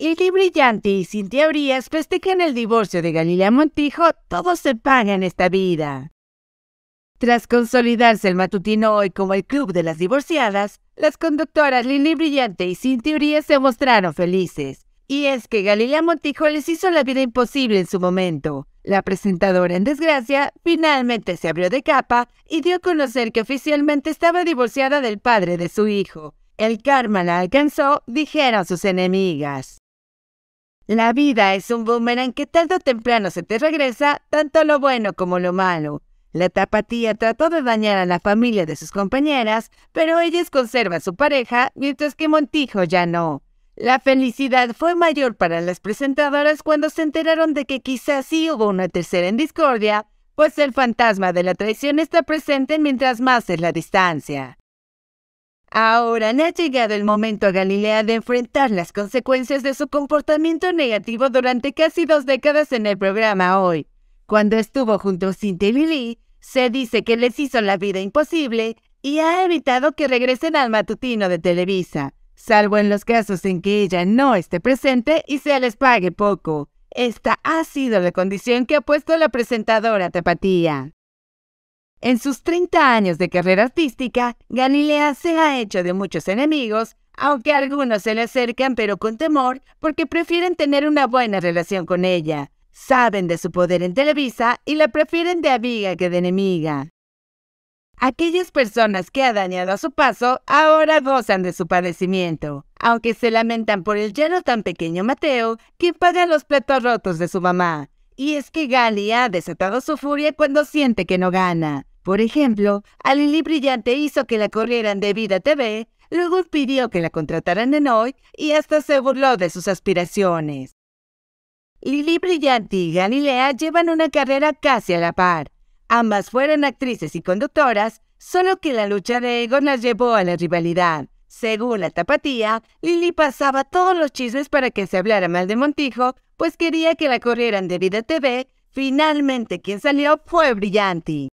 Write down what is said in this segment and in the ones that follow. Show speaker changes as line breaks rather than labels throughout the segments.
Lili Brillante y Cintia Brías festejan el divorcio de Galilea Montijo, todo se paga en esta vida. Tras consolidarse el matutino hoy como el club de las divorciadas, las conductoras Lili Brillante y Cintia Brías se mostraron felices. Y es que Galilea Montijo les hizo la vida imposible en su momento. La presentadora en desgracia finalmente se abrió de capa y dio a conocer que oficialmente estaba divorciada del padre de su hijo. El karma la alcanzó, dijeron sus enemigas. La vida es un boomerang que tanto o temprano se te regresa, tanto lo bueno como lo malo. La tapatía trató de dañar a la familia de sus compañeras, pero ellas conservan su pareja, mientras que Montijo ya no. La felicidad fue mayor para las presentadoras cuando se enteraron de que quizás sí hubo una tercera en discordia, pues el fantasma de la traición está presente mientras más es la distancia. Ahora no ha llegado el momento a Galilea de enfrentar las consecuencias de su comportamiento negativo durante casi dos décadas en el programa hoy. Cuando estuvo junto a Cynthia y se dice que les hizo la vida imposible y ha evitado que regresen al matutino de Televisa, salvo en los casos en que ella no esté presente y se les pague poco. Esta ha sido la condición que ha puesto la presentadora Tapatía. En sus 30 años de carrera artística, Galilea se ha hecho de muchos enemigos, aunque algunos se le acercan pero con temor porque prefieren tener una buena relación con ella. Saben de su poder en Televisa y la prefieren de amiga que de enemiga. Aquellas personas que ha dañado a su paso ahora gozan de su padecimiento, aunque se lamentan por el lleno tan pequeño Mateo, que paga los platos rotos de su mamá. Y es que Gali ha desatado su furia cuando siente que no gana. Por ejemplo, a Lili Brillante hizo que la corrieran de Vida TV, luego pidió que la contrataran en Hoy y hasta se burló de sus aspiraciones. Lili Brillante y Galilea llevan una carrera casi a la par. Ambas fueron actrices y conductoras, solo que la lucha de Egon las llevó a la rivalidad. Según la tapatía, Lili pasaba todos los chismes para que se hablara mal de Montijo, pues quería que la corrieran de Vida TV. Finalmente, quien salió fue Brillante.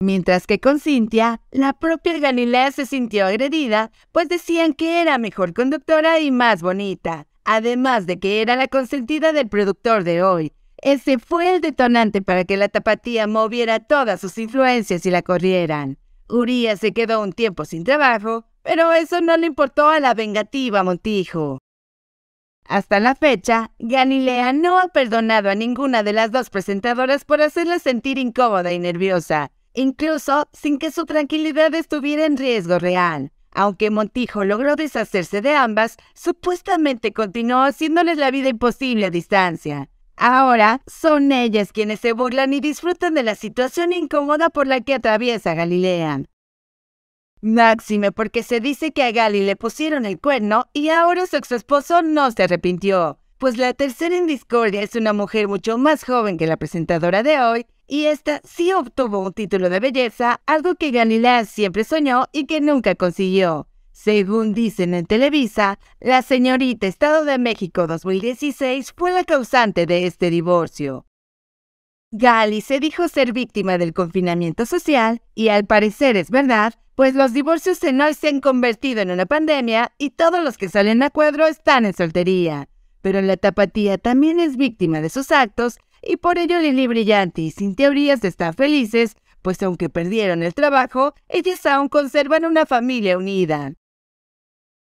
Mientras que con Cintia, la propia Galilea se sintió agredida, pues decían que era mejor conductora y más bonita, además de que era la consentida del productor de hoy. Ese fue el detonante para que la tapatía moviera todas sus influencias y la corrieran. Uria se quedó un tiempo sin trabajo, pero eso no le importó a la vengativa Montijo. Hasta la fecha, Galilea no ha perdonado a ninguna de las dos presentadoras por hacerla sentir incómoda y nerviosa, incluso sin que su tranquilidad estuviera en riesgo real. Aunque Montijo logró deshacerse de ambas, supuestamente continuó haciéndoles la vida imposible a distancia. Ahora son ellas quienes se burlan y disfrutan de la situación incómoda por la que atraviesa Galilea. Máxime porque se dice que a Gali le pusieron el cuerno y ahora su ex esposo no se arrepintió, pues la tercera en discordia es una mujer mucho más joven que la presentadora de hoy y esta sí obtuvo un título de belleza, algo que Galilea siempre soñó y que nunca consiguió. Según dicen en Televisa, la señorita Estado de México 2016 fue la causante de este divorcio. Gali se dijo ser víctima del confinamiento social y al parecer es verdad, pues los divorcios en hoy se han convertido en una pandemia y todos los que salen a cuadro están en soltería. Pero la tapatía también es víctima de sus actos y por ello Lily brillante y sin teorías están felices, pues aunque perdieron el trabajo, ellas aún conservan una familia unida.